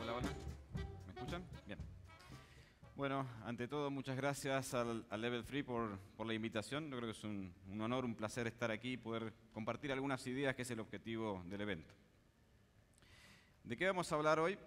Hola, hola. ¿Me escuchan? Bien. Bueno, ante todo, muchas gracias al, Level Free por, la invitación. Yo creo que es un, honor, un placer estar aquí y poder compartir algunas ideas que es el objetivo del evento. ¿De qué vamos a hablar hoy?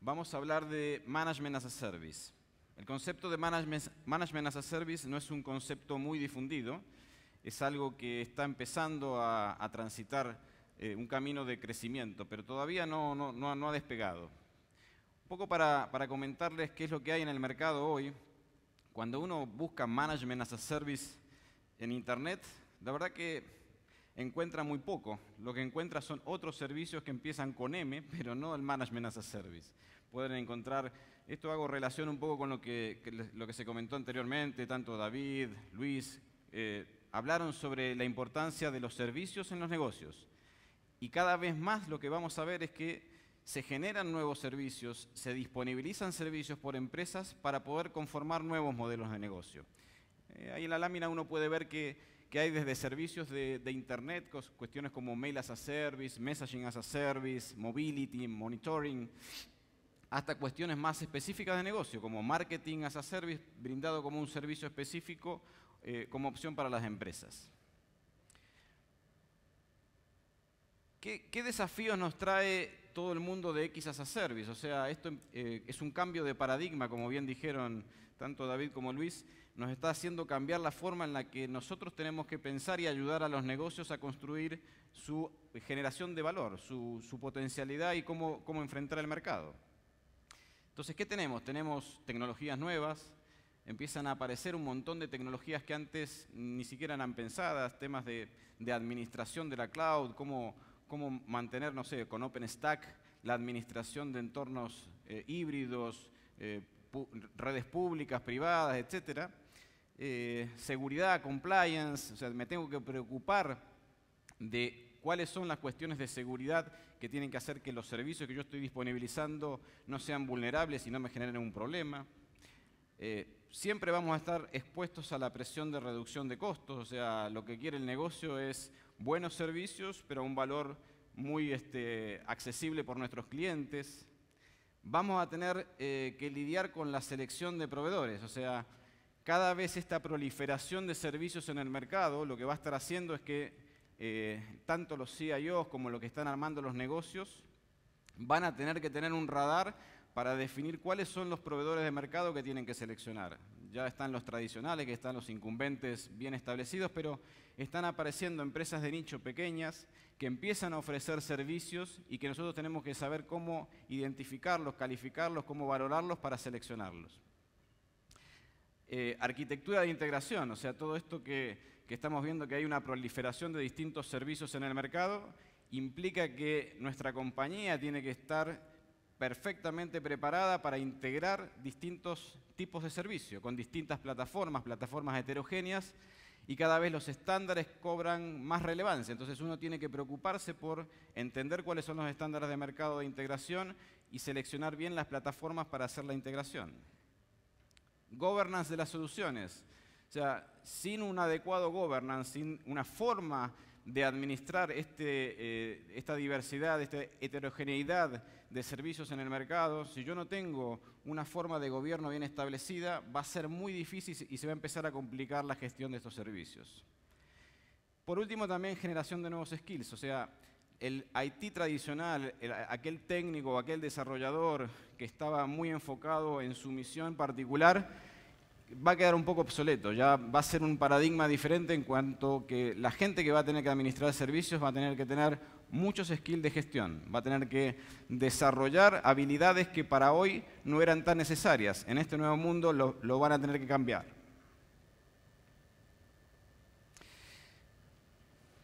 Vamos a hablar de Management as a Service. El concepto de management, as a Service no es un concepto muy difundido es algo que está empezando a, transitar eh, un camino de crecimiento, pero todavía no, no, no, ha despegado. Un poco para, comentarles qué es lo que hay en el mercado hoy, cuando uno busca Management as a Service en Internet, la verdad que encuentra muy poco. Lo que encuentra son otros servicios que empiezan con M, pero no el Management as a Service. Pueden encontrar, esto hago relación un poco con lo que, lo que se comentó anteriormente, tanto David, Luis, eh, hablaron sobre la importancia de los servicios en los negocios. Y cada vez más lo que vamos a ver es que se generan nuevos servicios, se disponibilizan servicios por empresas para poder conformar nuevos modelos de negocio. Eh, ahí en la lámina uno puede ver que, hay desde servicios de, Internet, cuestiones como Mail as a Service, Messaging as a Service, Mobility, Monitoring, hasta cuestiones más específicas de negocio, como Marketing as a Service, brindado como un servicio específico eh, como opción para las empresas. ¿Qué, desafíos nos trae todo el mundo de X as a Service? O sea, esto eh, es un cambio de paradigma, como bien dijeron tanto David como Luis, nos está haciendo cambiar la forma en la que nosotros tenemos que pensar y ayudar a los negocios a construir su generación de valor, su, potencialidad y cómo, cómo enfrentar el mercado. Entonces, ¿qué tenemos? Tenemos tecnologías nuevas, empiezan a aparecer un montón de tecnologías que antes ni siquiera eran pensadas, temas de, administración de la cloud, cómo, cómo, mantener, no sé, con OpenStack, la administración de entornos eh, híbridos, eh, redes públicas, privadas, etc. Eh, seguridad, compliance, o sea, me tengo que preocupar de cuáles son las cuestiones de seguridad que tienen que hacer que los servicios que yo estoy disponibilizando no sean vulnerables y no me generen un problema siempre vamos a estar expuestos a la presión de reducción de costos, o sea, lo que quiere el negocio es buenos servicios, pero a un valor muy este, accesible por nuestros clientes. Vamos a tener eh, que lidiar con la selección de proveedores, o sea, cada vez esta proliferación de servicios en el mercado lo que va a estar haciendo es que eh, tanto los CIOs como los que están armando los negocios van a tener que tener un radar para definir cuáles son los proveedores de mercado que tienen que seleccionar. Ya están los tradicionales, que están los incumbentes bien establecidos, pero están apareciendo empresas de nicho pequeñas que empiezan a ofrecer servicios y que nosotros tenemos que saber cómo identificarlos, calificarlos, cómo valorarlos para seleccionarlos. Eh, arquitectura de integración, o sea, todo esto que, que estamos viendo que hay una proliferación de distintos servicios en el mercado, implica que nuestra compañía tiene que estar perfectamente preparada para integrar distintos tipos de servicio, con distintas plataformas, plataformas heterogéneas, y cada vez los estándares cobran más relevancia. Entonces uno tiene que preocuparse por entender cuáles son los estándares de mercado de integración y seleccionar bien las plataformas para hacer la integración. Governance de las soluciones. O sea, sin un adecuado governance, sin una forma de administrar este, eh, esta diversidad, esta heterogeneidad de servicios en el mercado, si yo no tengo una forma de gobierno bien establecida, va a ser muy difícil y se va a empezar a complicar la gestión de estos servicios. Por último, también generación de nuevos skills, o sea, el IT tradicional, aquel técnico, o aquel desarrollador que estaba muy enfocado en su misión particular, va a quedar un poco obsoleto, ya va a ser un paradigma diferente en cuanto que la gente que va a tener que administrar servicios va a tener que tener muchos skills de gestión, va a tener que desarrollar habilidades que para hoy no eran tan necesarias. En este nuevo mundo lo, van a tener que cambiar.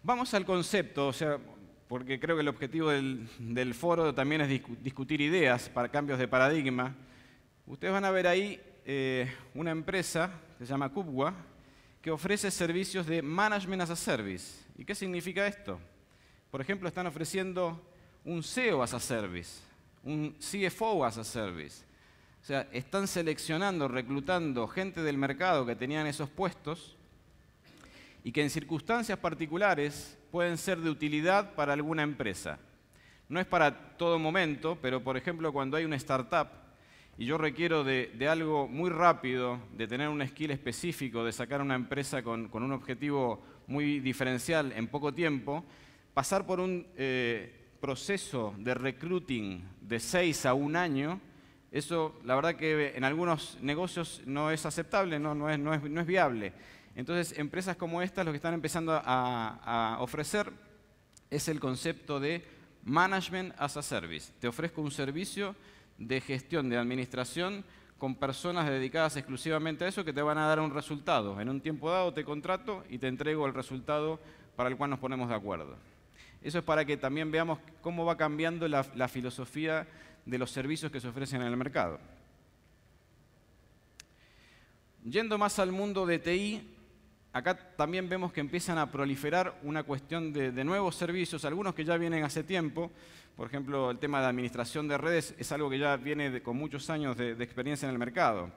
Vamos al concepto, o sea, porque creo que el objetivo del, foro también es discutir ideas para cambios de paradigma. Ustedes van a ver ahí eh, una empresa que se llama Cubwa que ofrece servicios de management as a service. ¿Y qué significa esto? Por ejemplo, están ofreciendo un CEO as a service, un CFO as a service. O sea, están seleccionando, reclutando gente del mercado que tenían esos puestos y que en circunstancias particulares pueden ser de utilidad para alguna empresa. No es para todo momento, pero por ejemplo cuando hay una startup y yo requiero de, algo muy rápido, de tener un skill específico, de sacar una empresa con, un objetivo muy diferencial en poco tiempo, pasar por un eh, proceso de recruiting de seis a un año, eso la verdad que en algunos negocios no es aceptable, no, es, viable. Entonces, empresas como estas lo que están empezando a ofrecer es el concepto de management as a service. Te ofrezco un servicio de gestión, de administración, con personas dedicadas exclusivamente a eso que te van a dar un resultado. En un tiempo dado te contrato y te entrego el resultado para el cual nos ponemos de acuerdo. Eso es para que también veamos cómo va cambiando la, filosofía de los servicios que se ofrecen en el mercado. Yendo más al mundo de TI, acá también vemos que empiezan a proliferar una cuestión de, nuevos servicios, algunos que ya vienen hace tiempo, por ejemplo, el tema de administración de redes es algo que ya viene con muchos años de, experiencia en el mercado,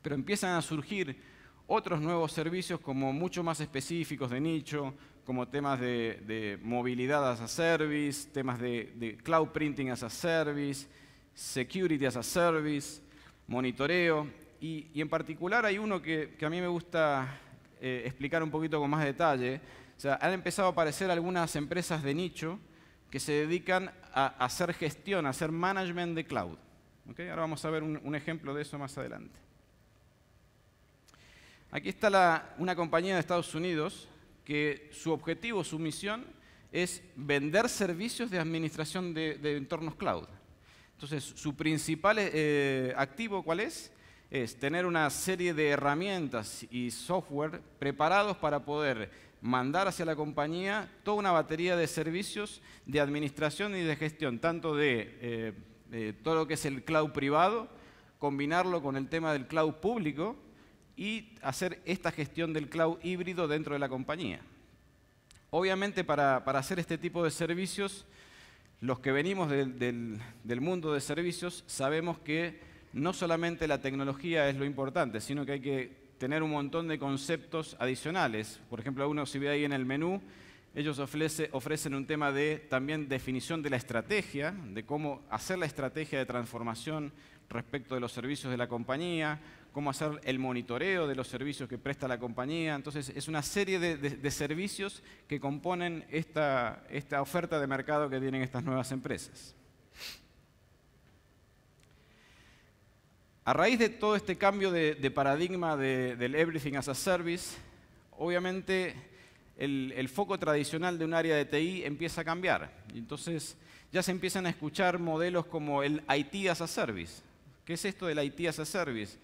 pero empiezan a surgir otros nuevos servicios como mucho más específicos de nicho, como temas de, movilidad as a service, temas de, cloud printing as a service, security as a service, monitoreo. Y, en particular hay uno que, a mí me gusta eh, explicar un poquito con más detalle, han empezado a aparecer algunas empresas de nicho que se dedican a hacer gestión, a hacer management de cloud. Ahora vamos a ver un, ejemplo de eso más adelante. Aquí está una compañía de Estados Unidos que su objetivo, su misión, es vender servicios de administración de, entornos cloud. Entonces, su principal eh, activo, ¿cuál es? es tener una serie de herramientas y software preparados para poder mandar hacia la compañía toda una batería de servicios de administración y de gestión, tanto de, eh, eh, todo lo que es el cloud privado, combinarlo con el tema del cloud público y hacer esta gestión del cloud híbrido dentro de la compañía. Obviamente para, hacer este tipo de servicios, los que venimos del mundo de servicios sabemos que no solamente la tecnología es lo importante, sino que hay que tener un montón de conceptos adicionales. Por ejemplo, uno si ve ahí en el menú, ellos ofrecen un tema de también definición de la estrategia, de cómo hacer la estrategia de transformación respecto de los servicios de la compañía, cómo hacer el monitoreo de los servicios que presta la compañía. Entonces, es una serie de, servicios que componen esta oferta de mercado que tienen estas nuevas empresas. A raíz de todo este cambio de, paradigma del Everything as a Service, obviamente el, foco tradicional de un área de TI empieza a cambiar. Entonces ya se empiezan a escuchar modelos como el IT as a Service. ¿Qué es esto del IT as a Service?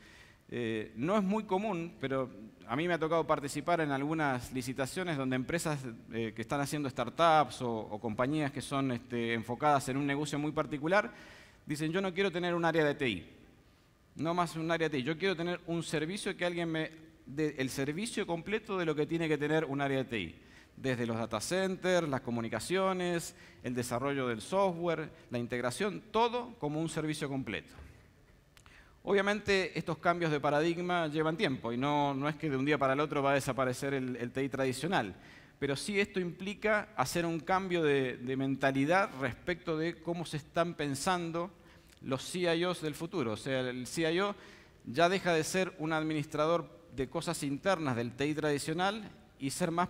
Eh, no es muy común, pero a mí me ha tocado participar en algunas licitaciones donde empresas eh, que están haciendo startups o, compañías que son este, enfocadas en un negocio muy particular, dicen yo no quiero tener un área de TI no más un área de TI. Yo quiero tener un servicio que alguien me el servicio completo de lo que tiene que tener un área de TI. Desde los data centers, las comunicaciones, el desarrollo del software, la integración, todo como un servicio completo. Obviamente estos cambios de paradigma llevan tiempo y no, es que de un día para el otro va a desaparecer el, TI tradicional, pero sí esto implica hacer un cambio de mentalidad respecto de cómo se están pensando los CIOs del futuro. O sea, el CIO ya deja de ser un administrador de cosas internas del TI tradicional y ser más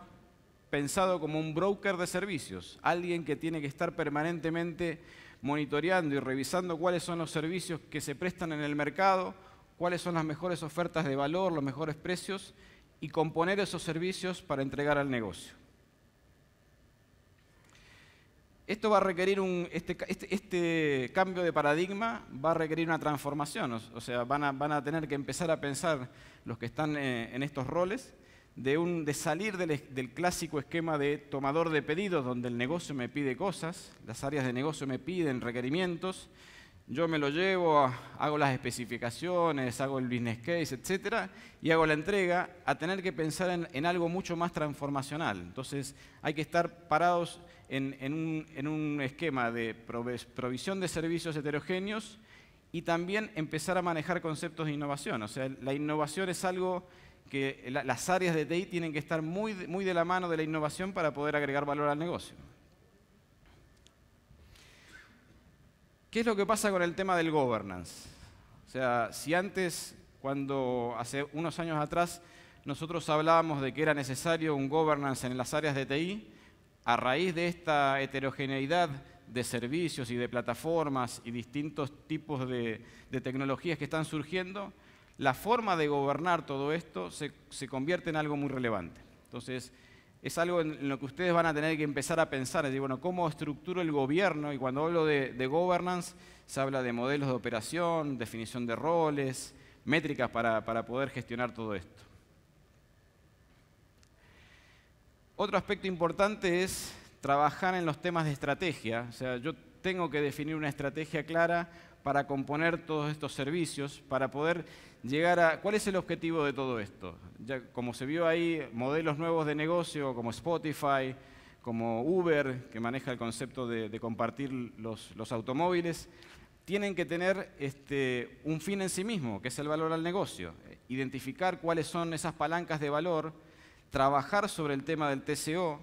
pensado como un broker de servicios, alguien que tiene que estar permanentemente monitoreando y revisando cuáles son los servicios que se prestan en el mercado, cuáles son las mejores ofertas de valor, los mejores precios y componer esos servicios para entregar al negocio. va a requerir un, este, este, este, cambio de paradigma va a requerir una transformación, o, sea, van a, van a tener que empezar a pensar los que están eh, en estos roles de, un, de salir del, del, clásico esquema de tomador de pedidos, donde el negocio me pide cosas, las áreas de negocio me piden requerimientos, yo me lo llevo, hago las especificaciones, hago el business case, etcétera, y hago la entrega, a tener que pensar en, algo mucho más transformacional. Entonces, hay que estar parados en, un, esquema de provisión de servicios heterogéneos y también empezar a manejar conceptos de innovación. O sea, la innovación es algo que las áreas de TI tienen que estar muy de la mano de la innovación para poder agregar valor al negocio. ¿Qué es lo que pasa con el tema del governance? O sea, si antes, cuando hace unos años atrás nosotros hablábamos de que era necesario un governance en las áreas de TI, a raíz de esta heterogeneidad de servicios y de plataformas y distintos tipos de, tecnologías que están surgiendo, la forma de gobernar todo esto se, se convierte en algo muy relevante. Entonces, es algo en lo que ustedes van a tener que empezar a pensar, es decir, bueno, ¿cómo estructuro el gobierno? Y cuando hablo de, governance, se habla de modelos de operación, definición de roles, métricas para, para poder gestionar todo esto. Otro aspecto importante es trabajar en los temas de estrategia. O sea, yo tengo que definir una estrategia clara para componer todos estos servicios, para poder llegar a... ¿Cuál es el objetivo de todo esto? Ya, como se vio ahí, modelos nuevos de negocio como Spotify, como Uber, que maneja el concepto de, compartir los, los, automóviles, tienen que tener este, un fin en sí mismo, que es el valor al negocio. Identificar cuáles son esas palancas de valor, trabajar sobre el tema del TCO,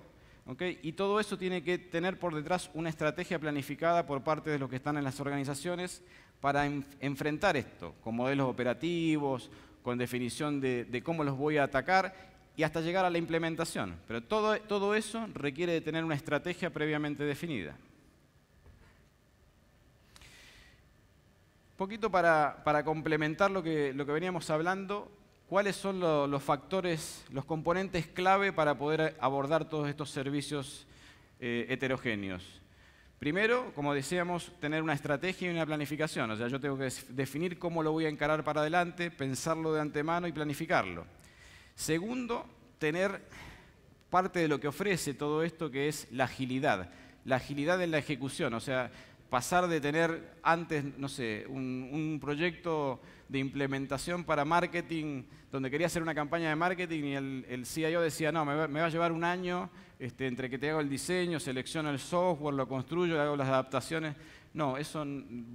y todo eso tiene que tener por detrás una estrategia planificada por parte de los que están en las organizaciones para enfrentar esto, con modelos operativos, con definición de, cómo los voy a atacar y hasta llegar a la implementación. Pero todo, todo eso requiere de tener una estrategia previamente definida. Un poquito para, complementar lo que, lo que veníamos hablando, cuáles son los factores, los componentes clave para poder abordar todos estos servicios eh, heterogéneos. Primero, como decíamos, tener una estrategia y una planificación. O sea, yo tengo que definir cómo lo voy a encarar para adelante, pensarlo de antemano y planificarlo. Segundo, tener parte de lo que ofrece todo esto que es la agilidad. La agilidad en la ejecución, o sea, pasar de tener antes, no sé, un, proyecto de implementación para marketing, donde quería hacer una campaña de marketing y el, CIO decía, no, me va, a llevar un año este, entre que te hago el diseño, selecciono el software, lo construyo, hago las adaptaciones. No, eso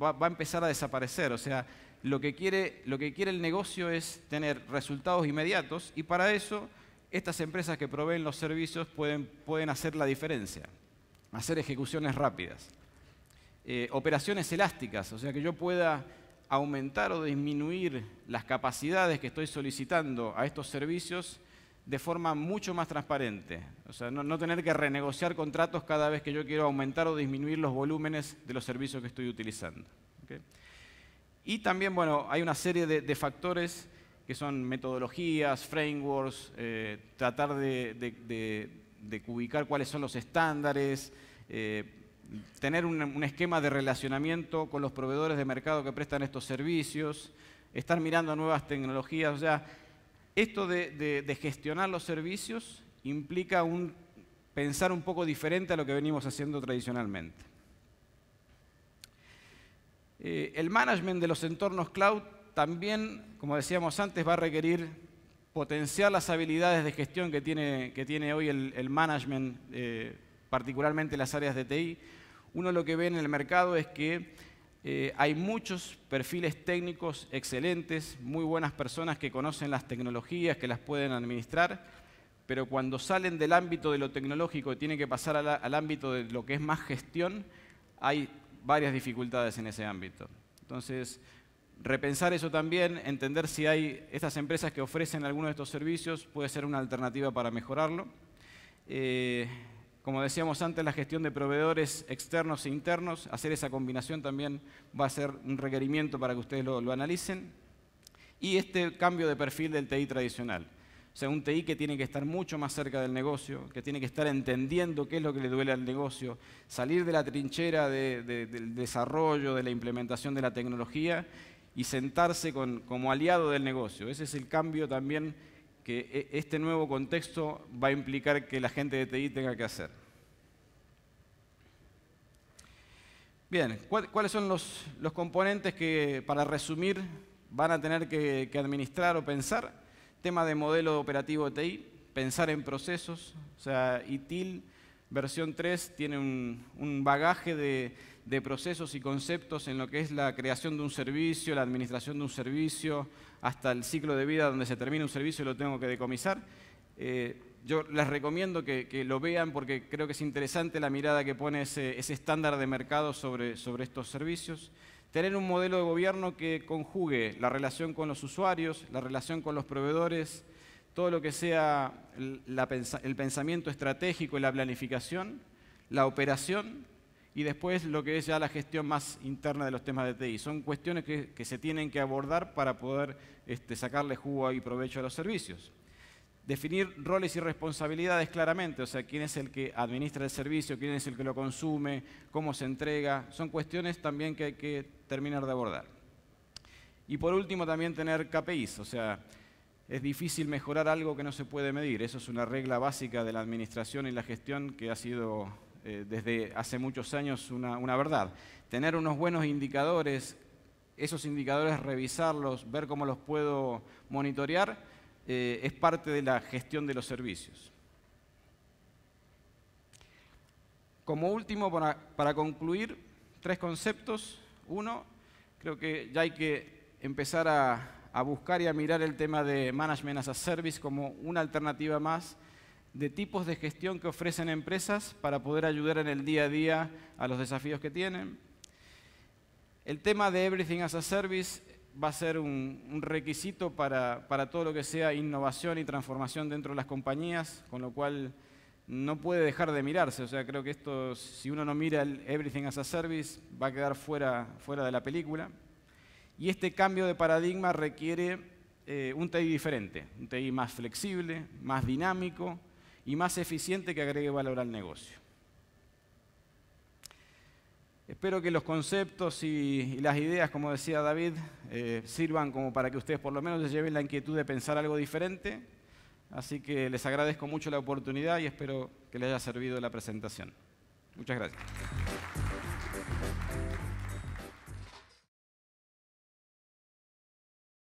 va, a empezar a desaparecer. O sea, lo que, quiere, el negocio es tener resultados inmediatos y para eso estas empresas que proveen los servicios pueden hacer la diferencia, hacer ejecuciones rápidas. Eh, operaciones elásticas, o sea, que yo pueda aumentar o disminuir las capacidades que estoy solicitando a estos servicios de forma mucho más transparente. O sea, no, tener que renegociar contratos cada vez que yo quiero aumentar o disminuir los volúmenes de los servicios que estoy utilizando. Y también, bueno, hay una serie de, factores que son metodologías, frameworks, eh, tratar de, de, cuáles son los estándares, eh, tener un, esquema de relacionamiento con los proveedores de mercado que prestan estos servicios, estar mirando nuevas tecnologías. O sea, esto de, gestionar los servicios implica un, pensar un poco diferente a lo que venimos haciendo tradicionalmente. Eh, el management de los entornos cloud también, como decíamos antes, va a requerir potenciar las habilidades de gestión que tiene, que tiene hoy el, management, eh, particularmente las áreas de TI, uno lo que ve en el mercado es que eh, hay muchos perfiles técnicos excelentes, muy buenas personas que conocen las tecnologías, que las pueden administrar, pero cuando salen del ámbito de lo tecnológico y tienen que pasar al ámbito de lo que es más gestión, hay varias dificultades en ese ámbito. Entonces, repensar eso también, entender si hay estas empresas que ofrecen algunos de estos servicios, puede ser una alternativa para mejorarlo. Eh, como decíamos antes, la gestión de proveedores externos e internos, hacer esa combinación también va a ser un requerimiento para que ustedes lo, analicen. Y este cambio de perfil del TI tradicional. O sea, un TI que tiene que estar mucho más cerca del negocio, que tiene que estar entendiendo qué es lo que le duele al negocio, salir de la trinchera del desarrollo, de la implementación de la tecnología y sentarse como aliado del negocio. Ese es el cambio también que e, este nuevo contexto va a implicar que la gente de TI tenga que hacer. Bien, ¿cuáles son los, componentes que, para resumir, van a tener que, administrar o pensar? Tema de modelo operativo de TI, pensar en procesos, o sea, ITIL versión 3 tiene un bagaje de, de procesos y conceptos en lo que es la creación de un servicio, la administración de un servicio, hasta el ciclo de vida donde se termina un servicio y lo tengo que decomisar. Eh, yo les recomiendo que, lo vean porque creo que es interesante la mirada que pone ese, estándar de mercado sobre, sobre estos servicios. Tener un modelo de gobierno que conjugue la relación con los usuarios, la relación con los proveedores, todo lo que sea el pensamiento estratégico y la planificación, la operación y después lo que es ya la gestión más interna de los temas de TI. Son cuestiones que, se tienen que abordar para poder este, sacarle jugo y provecho a los servicios. Definir roles y responsabilidades claramente, o sea, quién es el que administra el servicio, quién es el que lo consume, cómo se entrega, son cuestiones también que hay que terminar de abordar. Y por último también tener KPIs, o sea, es difícil mejorar algo que no se puede medir, eso es una regla básica de la administración y la gestión que ha sido eh, desde hace muchos años una, verdad. Tener unos buenos indicadores, esos indicadores revisarlos, ver cómo los puedo monitorear, eh, es parte de la gestión de los servicios. Como último, para, concluir, tres conceptos. Uno, creo que ya hay que empezar a, a buscar y a mirar el tema de Management as a Service como una alternativa más de tipos de gestión que ofrecen empresas para poder ayudar en el día a día a los desafíos que tienen. El tema de Everything as a Service va a ser un, requisito para, para, todo lo que sea innovación y transformación dentro de las compañías, con lo cual no puede dejar de mirarse. O sea, creo que esto, si uno no mira el Everything as a Service, va a quedar fuera, fuera de la película. Y este cambio de paradigma requiere eh, un TI diferente, un TI más flexible, más dinámico, y más eficiente que agregue valor al negocio. Espero que los conceptos y, las ideas, como decía David, eh, sirvan como para que ustedes por lo menos les lleven la inquietud de pensar algo diferente. Así que les agradezco mucho la oportunidad y espero que les haya servido la presentación. Muchas gracias.